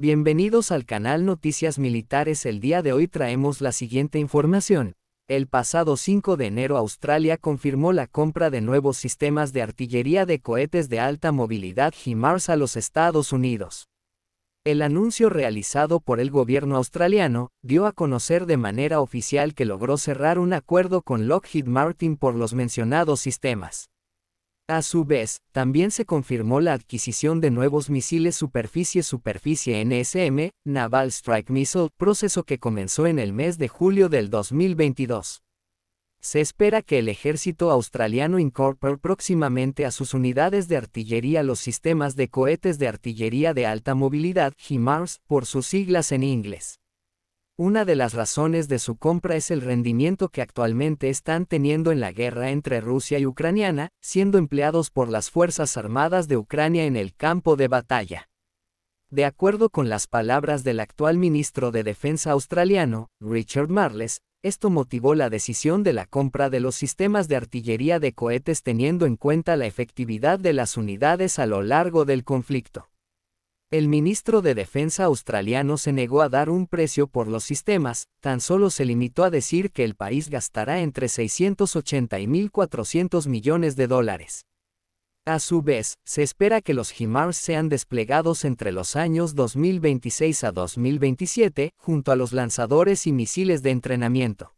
Bienvenidos al canal Noticias Militares. El día de hoy traemos la siguiente información. El pasado 5 de enero Australia confirmó la compra de nuevos sistemas de artillería de cohetes de alta movilidad HIMARS a los Estados Unidos. El anuncio realizado por el gobierno australiano dio a conocer de manera oficial que logró cerrar un acuerdo con Lockheed Martin por los mencionados sistemas. A su vez, también se confirmó la adquisición de nuevos misiles superficie-superficie NSM, Naval Strike Missile, proceso que comenzó en el mes de julio del 2022. Se espera que el ejército australiano incorpore próximamente a sus unidades de artillería los sistemas de cohetes de artillería de alta movilidad HIMARS, por sus siglas en inglés. Una de las razones de su compra es el rendimiento que actualmente están teniendo en la guerra entre Rusia y Ucraniana, siendo empleados por las Fuerzas Armadas de Ucrania en el campo de batalla. De acuerdo con las palabras del actual ministro de Defensa australiano, Richard Marles, esto motivó la decisión de la compra de los sistemas de artillería de cohetes teniendo en cuenta la efectividad de las unidades a lo largo del conflicto. El ministro de Defensa australiano se negó a dar un precio por los sistemas, tan solo se limitó a decir que el país gastará entre 680 y 1.400 millones de dólares. A su vez, se espera que los HIMARS sean desplegados entre los años 2026 a 2027, junto a los lanzadores y misiles de entrenamiento.